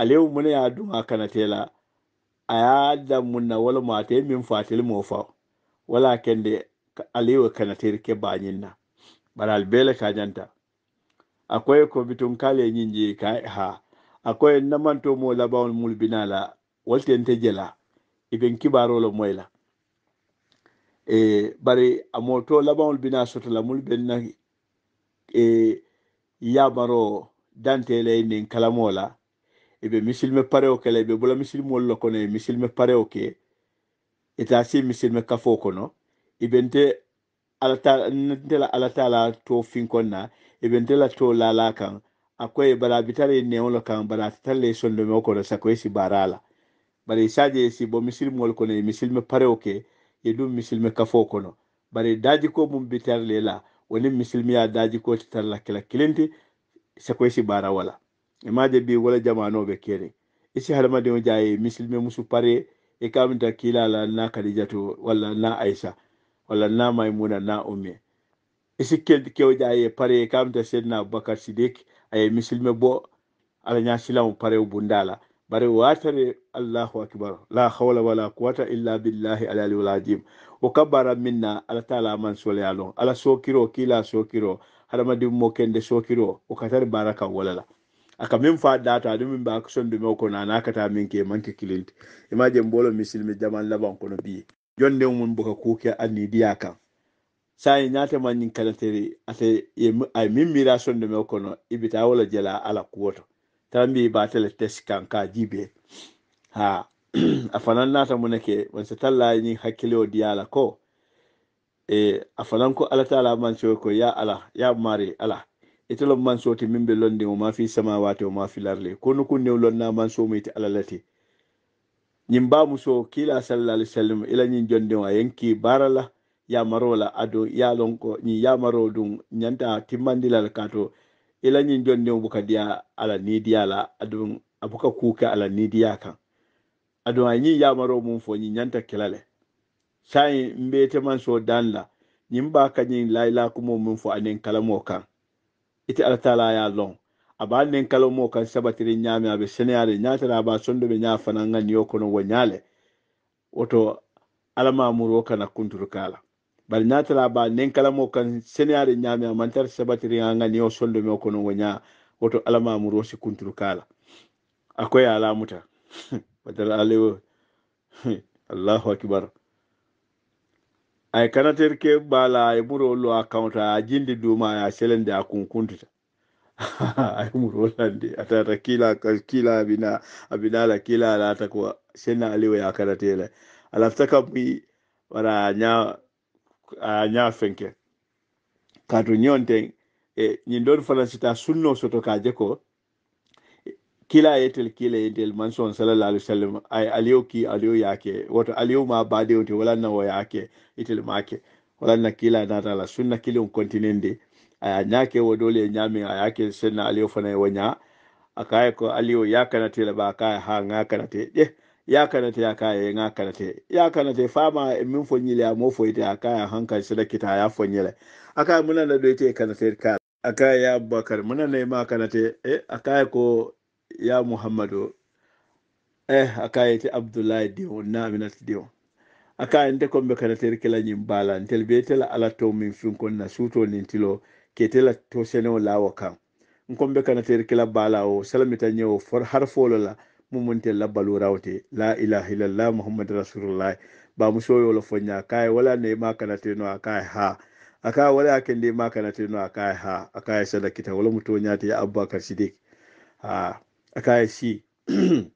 alew mune ya dunga kanate la aya da munna wala mate min fatil mo fa wala kende alew kanate ke banyin na bari albela ka janta akwai ko bitun kale nyinji ka ha akwai namanto mo labawul mulbinala walte jela ibin kibaro lo moyla e bari a moto labanol bina sotola mul benna e yamaro dantele nin kalamola eɓe misilme pareo kela eɓe bula misilmol lo kono misilme pareo ke ita e si misilme kafo kono eɓente alatala alatala to finkon na eɓentela to lala kan akoye bara bitare newolo kan bara tatale sondome kono sako esi barala bara isaje si bo misilmol kono misilme pareo ke ye ɗum misilme kafo kono bare daji ko mum bitarle la woni misilmiya daji ko ti tarla kila kilinte sakoy si bara wala imaje bi wala jamanoɓe kere isi hadamadenwo jaye misilme musu pare e kaminta kilala na kadijato walla na aisha walla na maimuna na umme isi kewja aye pare e kaminta sedna abubakar sidik aye misilme bo ala ñasilamu pare bundala bare watare allahu akbar la hawla wala quwata illa billahi alaliyul azim o kabbara minna ala taala man soleya ala sokiro kila sokiro hadamadi mo kende sokiro o katari bara kan walala aka min fa data adu min ba son dume ko na na kata min ke manke kilinti imaje mbolo misilmi jaman laban kono bi jonde mun buka kuke anni diya kan sai nyata man nyin kalatere ate ay min mira son dume kono ibita wala jela ala kuwoto tambi ba tele test kan ka jibe ha afanan nata mu nake wansa talla ni hakkile diyala ko e afanan ko ala taala man ko ya ala ya mari ala itolo man so ti min be londi o ma fi samawati o ma fi larle ko no kun new lonna man so mi ti ala lati nyim ba muso kila sallallahu alaihi wasallam ila nyin jonde wa yanki barala ya marola ado ya lonko ni ya maro dum nyanta timmandilal kato ila nyin jon ne buka dia ala ni dia la adun abuka kuka ala ni dia kan adun anyi ya maro mun fo nyi nyanta kelale sai te man so dan la nyin ba ka nyin laila kuma mun fo anen kalamo kan ite ala tala ya lon aba anen kalamo kan sabatiri nyame abe senare nyata ba sondo be nyafa nan ngani no wonyale woto alama muro kana kala bari n'a tara ba nin kalamo kan seneyare ñaami a mantar sabatiri a ŋa niyo soldo me kono wo ña woto alama si kunturu kala akoye alamuta badal alewo allahu akbar ay kanater ke bala ay buro lo account a jindi duma ya selende a kunkuntuta ay muro lande atata kila kal kila abina abinala kila ala atakuwa sena alewo ya kanatela alaftaka mwi wara nya ñafenke uh, kaatu ñonten e eh, ñin ɗon fana sita sunno soto kaje ko kila yetel kila yetel manson sallallahu alaihi wasallam ay aliyo ki aliyo yake wato aliyo ma bade to wala na yake itel make wala na kila na tala sunna kile on kontinende aya nyake wo nyame ayake sunna aliyo fana wanya akaye ko aliyo yaka na tela ba akaya ha ngaka na te eh, ya ya yakanate kanate ya kanate fama min fo ita amo foyite akaya hankan da kita ya fo ñile akaya munana doyite kanate ka akaya ya bakar munana ma kanate e eh, akaya ko ya muhammadu eh akaya te abdoulaye diwo naminat diwo akaya ta kombe kanate kela ñim bala ntel be tela ala to min finkon na suto nin tilo ke tela to senewo lawo kan kombe kanate kela bala o salamita ñewo har folo la mumunte labbalu rawte la ilaha illallah muhammadu rasulullah ba musoyo la fonya kai wala ne ma teno akai ha aka wala akin de ma teno akai ha akai sadakita wala mutonya ta abubakar sidik ha akai shi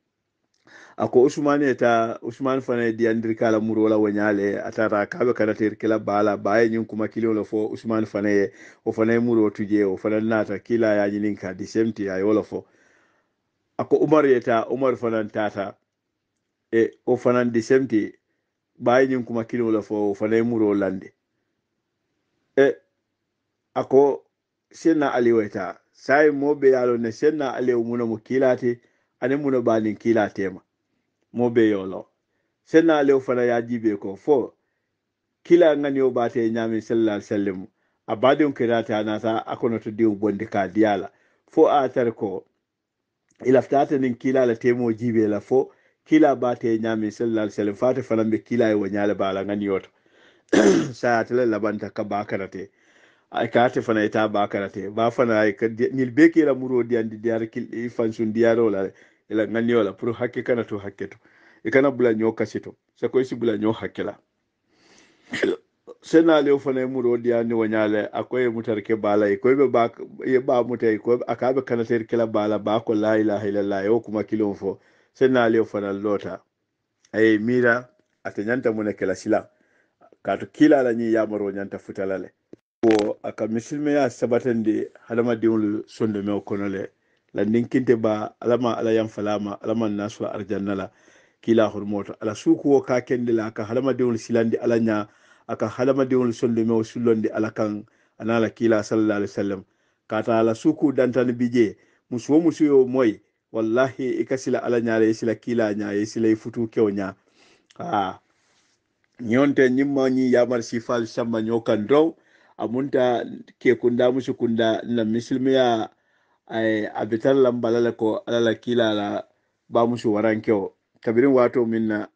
ako usmane ta usman fana di andir kala muro wala wanyale atara kabe kana ter kila bala baye nyin kuma kilo lo fo usman fana o fana muro tuje o fana nata kila ya nyinin ka disemti ayo lo fo ako umar yeta umar fanan tata e o fanan di semti bayi ñin kuma kinola fo o fanay muro lande e ako senna ali wayta saye mo be yalo ne senna ali o muna mo kilate ane muna banin kilatema mo be yolo senna ali o fana ya jibe ko fo kila ngani o bate nyami sallallahu alaihi wasallam abadi on kirata anata akono to diw bondi ka diala fo a tar ko ila ilaftata nin kila la temo jibe la fo kila bate nyame sallallahu alaihi wasallam fata fanambe kila yo nyale bala ngani yoto sa atala labanta ka bakarate ay kate fana ita bakarate ba fana ay nil be kila muro di andi diar kil fansun diaro la ila ngani yola pro hakke kana to hakke to e kana bula nyoka sito sa ko isi bula nyoka kila senali fana mu ro dia ni wanyale akoy mutar ke bala koy be ba ye ba mutay ko akabe kana ter kila bala ba ko la ilaha illallah yo kuma kilon sena le fana lota ay e, mira atenyanta atanyanta mune kila sila kato kila la ni ya maro nyanta futalale ko aka misilme ya sabatande hadama diwlu sondo me konole la ninkinte ba alama ala yam falama alama nasula arjannala kila hurmoto ala suku wo ka kendela ka hadama diwlu silandi ala nya akan hadamadenwolu sollumewo sullondi ala kan ana la kila sallallahu alaihi wasallam kata ala suku ni bije musu wo musu yau moy wallahi i e ka sila ala ñaala ye e sila kila ña ye e sila i futu kyau ña a ah, ñonte ni ma ñiŋ yamar sifaalu samba ñoo kan doroŋ amunta ke kunda musu kunda na misilimeya a bitar lambalala ko ala la ba la waran kyau kabirin wato min na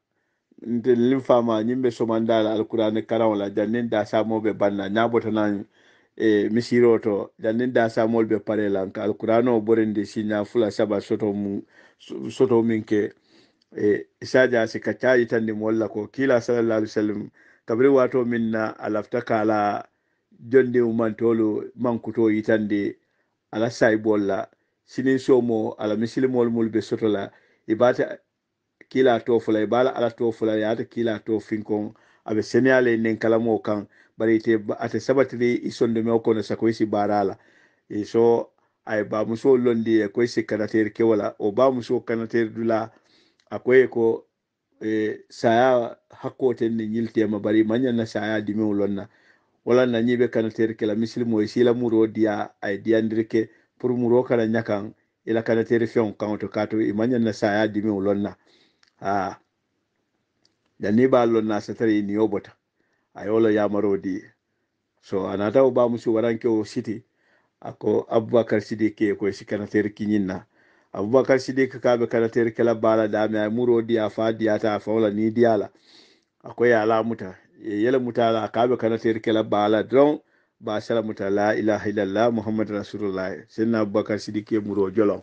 nte lin fama ñiŋ be somandala alkurane karaŋo la janniŋ dasamo be banna ña e, misiro to janniŋ dasamolu be pare la alkurano borindi siña fula saba soto mu soto miŋ ke e, isaja si ka ca yitandi ko kiila salallahu alaihi wasallam kabiri waato miŋ na a lafita ka a la mankuto yitandi ala sayibolu la siniŋ somo ala misilimolu mulu be soto la i kila to fula i bala ala to fula ya ta kila to finkon abe seneyale nen kalamo kan bari ite ate sabatiri i sondemeo kono sako isi barala so ay bamuso londi e koye ke wala o ba bamuso kanatere dula akoye ko e, saya ni ne ma bari na saya dimew lonna wala na ñiɓe la misli misilimo e sila muro dia ay diyandiri pour muro kana nyakan ila kanatere few kanto kato e na saya dimew lonna ah ba lo na tare ni yobota ayolo marodi so anata ba waran waranke o siti ako abubakar sidiki ko kana sikanater na abubakar ka sidike kana kanater kala bala da a murodi ya fa diyata a faula ni diyala ako yala muta yele be kana kanater kala bala don ba sala muta la ilaha illallah muhammadur rasulullah sinna abubakar sidike muro jolon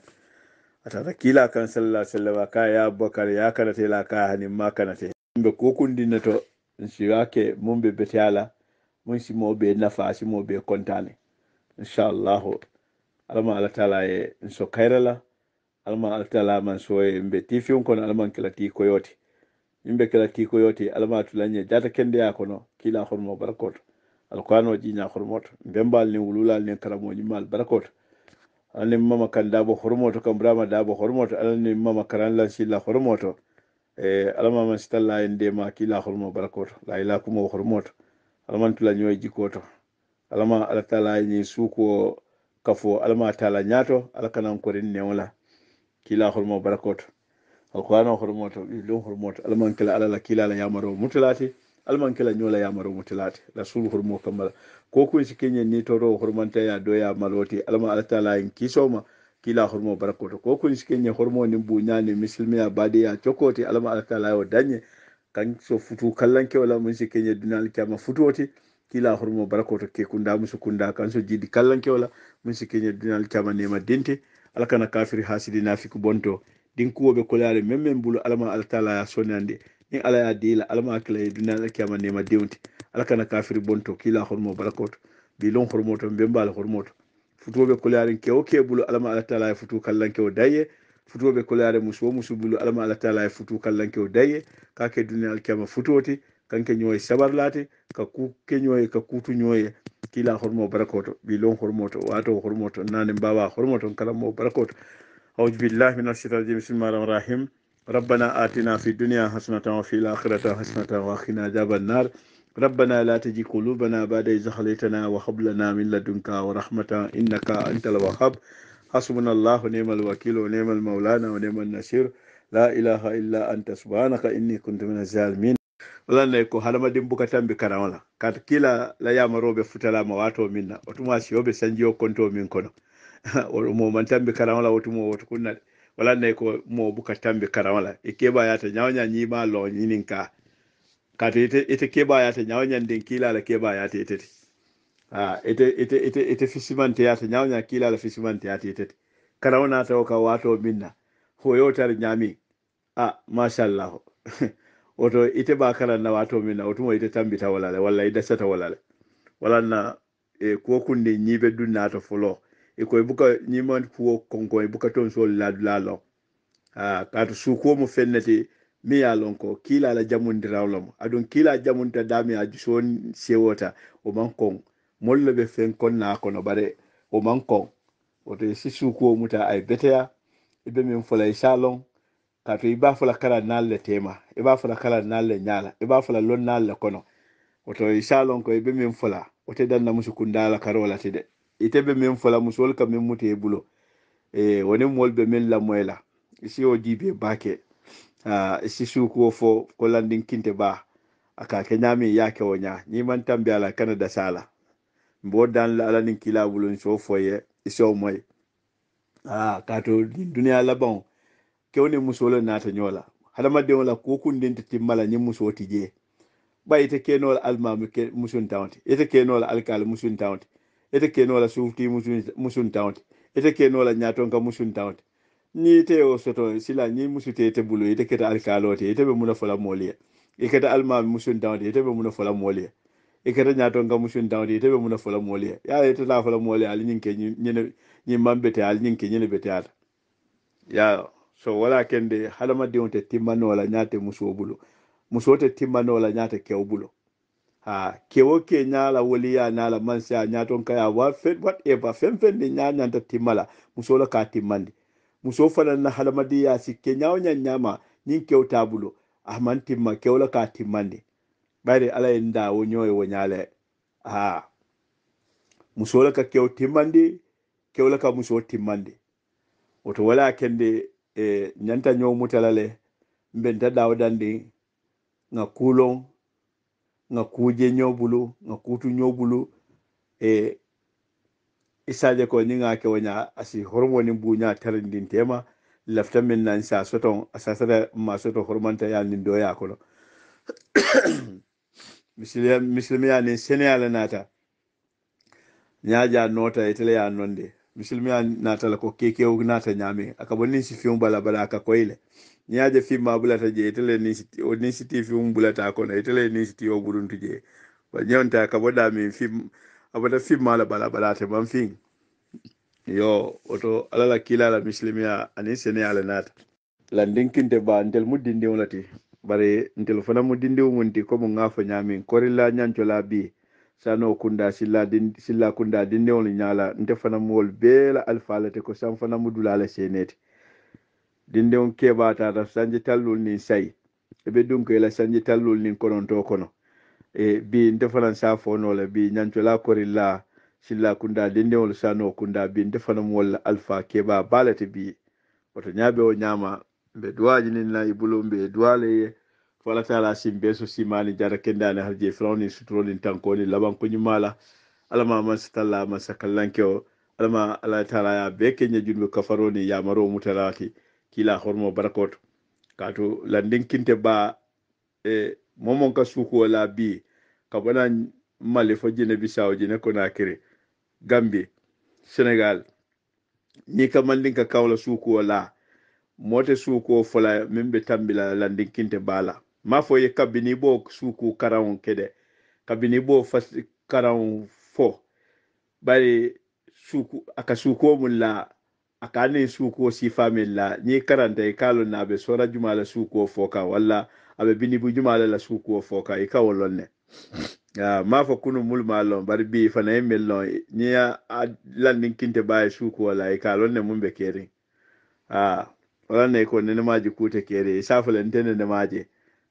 atata kila kan sallallahu alaihi wasallam ka ya abubakar ya kanate la ka hanin ma kana te be ko ɓe kokundinne to siwake mun be betala mun mo be na fa nafa mo be kontane insha Allah alama allah taala e so kairala alama allah taala man so e ɓe tifion kon alaman kila ti ko koyote yimɓe kala ti ko koyote alama tulañe jata kendeya kono kila hormo barakoto alquranoji ña hormoto bembal wulula ni karamo ni mal barakot alla mama kan dabo hormoto kan burama dabo hormoto alla ni mama karan lan silla hormoto e alla mama stalla en de ma kila hormo barakoto la ila kuma hormoto alla tula nyoy jikoto alla ma tala ni suko kafo alla tala nyato alla kanan korin newla kila hormo barakoto alqur'ana hormoto bi lon hormoto alla man kila alla kila la yamaro mutulati alman kala nyola ya maro mutilati la sul hurmo kamala ko ko shi kenye ni toro hurmanta ya doya maloti alma altala in kisoma kila hurmo barakoto ko ko shi kenye hurmo ni bunya ni muslimiya bade ya chokoti alma altala yo danye kan so futu kallan wala mun shi kenye dunal kama futuoti kila hurmo barakoto ke kunda musu kunda kan so jidi kallan wala mun shi kenye dunal kama nema dinte alkana kafiri hasidi nafiku bonto din kuwoɓe kolare men bulu alama altala ya sonande ni ala y'a dila la ala ma kila ye duniya la kiyama nema denw te ala kana kafiri bonto kila la hɔrɔmɔ barakoto bilon hɔrɔmɔto n bɛn b'a la hɔrɔmɔto futuo bɛ koleyaren kɛ o bulu bolo ala ma ala taala ye futu kallan kɛ o da be futuo bɛ musu muso o ala ma ala taala ye futu kallan kɛ o kake dunia k'a kɛ duniya la kiyama futuo te kan kɛ ɲɔ ye sabarilate ka ku kɛ ɲɔ ye ka kutu ɲɔ ye k'i la hɔrɔmɔ barakoto bilon hɔrɔmɔto o y'a to hɔrɔmɔto naani baba hɔrɔmɔto kalamɔ barakoto أعوذ بالله من الشيطان الرجيم بسم الله الرحمن الرحيم ربنا آتنا في الدنيا حسنة وفي الآخرة حسنة وقنا عذاب النار ربنا لا تجي قلوبنا بعد إذ خليتنا وهب لنا من لدنك ورحمة إنك أنت الوهاب حسبنا الله ونعم الوكيل ونعم المولانا ونعم النصير لا إله إلا أنت سبحانك إني كنت من الظالمين walanne ko hadamaden bukatanɓe kana wala kata kila layama roɓe futalama wato minna otuma siyoɓe sanjiyo konto min kono oɗo momantanɓe kana wala wotumo woto kunnaɗe wala ne ko mo buka tambi karawala e keba yata nyawnya nyima lo nyininka kati ite ite keba yata nyawnya ndin kila la keba yata ite ah ite ite ite ite fisimante yata nyawnya kila la fisimante yata ite karawna ta ka wato minna ho yotar nyami ah mashallah oto ite ba karan na wato minna oto mo ite tambi ta walale walla ida sata walale wala na e ko kunde nyibe dunna to folo iko buka niman puo kongo buka ton so la la lo a ka to su ko mo fennati mi ya lon ko kila la jamun dirawlam adon kila jamun ta dami a jison sewota o man kon molle be fen kon na ko no bare o man kon o to si su ko muta ay beteya ibe min fola inshallah ka to iba fola kala nalle tema iba fola kala nalle nyala iba fola lon nalle kono o to inshallah ko ibe min fola o te danna musu kundala karola tide ite be min fola musol ka min mute e bulo e woni mol be min lamoy isi e o jibe bake a isi e sukuwo fo ko landin kinte ba aka ke nyami yake o nya ni man tambe ala kana sala mbo dan la ala nin kila bulun so foye isi o moy a kato duniya laban kewne musolo nata nyola hadamadenw la ko kundinta timmala ñiŋ musoo ti jee bari ite kenoo la almaamu musuŋ taŋo ti ite kenoo la alikaali musuŋ taŋo ete kenola sunti musun musun tawte ete kenola ñatonka musun tawte ni te o soto sila ni musute ete bulu ete keta alkalote ete be muna fola moliya e keta almami musun tawte ete be muna fola moliya e keta ñatonka musun tawte ete be muna fola moliya ya ete la fola moliya ali ñinke ñene ñi te ali ñinke ñene bete ala ya so wala kende halama diwon te timmanola nyate musu bulu musu te timmanola nyate kew bulu ha ke wo ke nyala woli ya nyala man sa nya ton kaya wa fet whatever fem fem ni nya nya ta timala muso la ka timandi muso fana na halamadi ya si ke nyaw nya nyama ni ke tabulo ahman timma ke wala ka timandi bare ala inda e wo nyoy wo e nyale ha muso la ka ke timandi ke wala ka muso timandi woto wala kende e nyanta nyow mutalale mbenta dawdandi ngakulong nga kuje ñoo bulu nga kutu ñoo e eh, isaje ko ni nga ke wanya asi hormo ni bunya tarin din tema lafta min nan sa soton asasara ma soto hormanta ya nin do ya kolo misiliya misiliya ne seneyala nata ñaja nota itele ya nonde misiliya nata la ko keke nata nyame akaboni si fiumba la bala akakoile ñaaje fimma bulata je tele ni siti o ni siti fim bulata kono e tele ni buruntu je ba ñonta ka boda min fim abata fimma la bala balate man fin yo oto alala kilala misilimiya ani sene ala nata landinkinte ba ntel muddindiŋo lati bari ntel fana muddindiŋo munti komi ŋa fo ñamin korilla ñancola bi sano kunda silla silla kunda dindiŋolu ñala nte fana muwol bee la alfa lete ko san fana mudula la senete dindiŋo keɓatata sanji tallol nin sayi eɓe dunkela sanji tallol nin kononto kono e bi nte fanaŋ sa fonola bi ñancola korilla silla kunda dindiŋol sano kunda bi nte fanaŋ wolla alpha keɓa balate bi oto ñaaɓe o ñama ɓe duwaji nin la e bulo ɓe duwaleye wala taala simbe so simani jara kendani harje firawni suturolin tankoni laban kuñumala alama man sitalla o alama ala taala ya be kenya junɓe kafaroni yamaro mutalaki kila hormo barakoto kato landinkinte ba e momon ka suku wala bi ka bana mali fo jine bisawo jine konakiri gambie senegal ni ka ka kawla suku wala mote suku fola min be tambila landinkinte bala ma fo ye kabini bo suku karawon kede kabini bo fas karawon fo bari suku aka suku a kanin suko sifamilla ni karanta i kalon na be sora jumala suko foka walla abe bini bu jumala la suko foka i ka wolon ne ma fo kunu mul malo bar bi fana e mel non ni a landin kinte baye suko wala i kalon ne mumbe kere a wala ne ko ne maji kute kere i safale ntene ne maji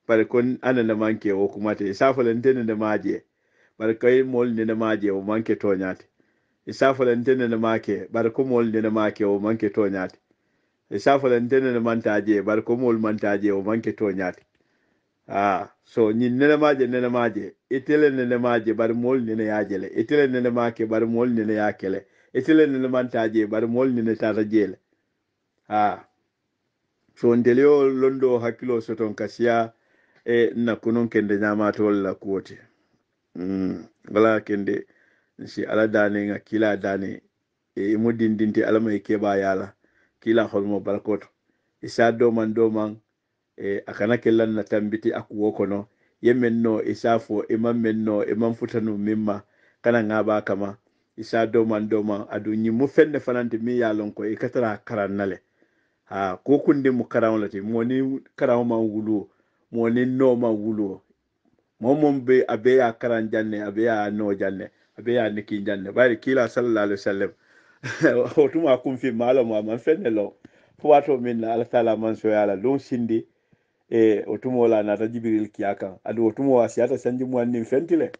bare kon anana manke o kumate i safale ntene ne maji bare kay mol ne ne maji o manke tonyate la ntene na make bar ko mol ne make o manke to nyati la ntene na mantaje bar ko mol mantaje o manke to nyati ah so nyin nene maje nene maje itele nene maje bar mol na yajele itele nene make bar mol na yakele itele nene mantaje bar mol nene na tarajele ah so ndelio londo hakilo soton kasiya e na kunun kende nyama to kuote mm wala kende si ala dane nga kila dane e mo dindinte ala mai keba yala kila holmo barkoto isa doman doman e akana kellan na tambiti akuwo kono yemen no isa fo iman men no iman futanu mimma kana nga ba kama isa doman doman adu nyi mu fenne fananti mi yalon ko e katara karan nale ha ko kunde mu karan lati mo ni karan ma wulu mo ni no ma wulu mo mom abe ya karan janne abe ya no janne be ya ni kinjande bari kila sallallahu alaihi wasallam o tuma kun fi mala mo man fenne lo fo wato min ala taala man so yala don sindi e o tumo la na ta jibril kiyaka adu o tumo wasiyata sanji mo annin fentile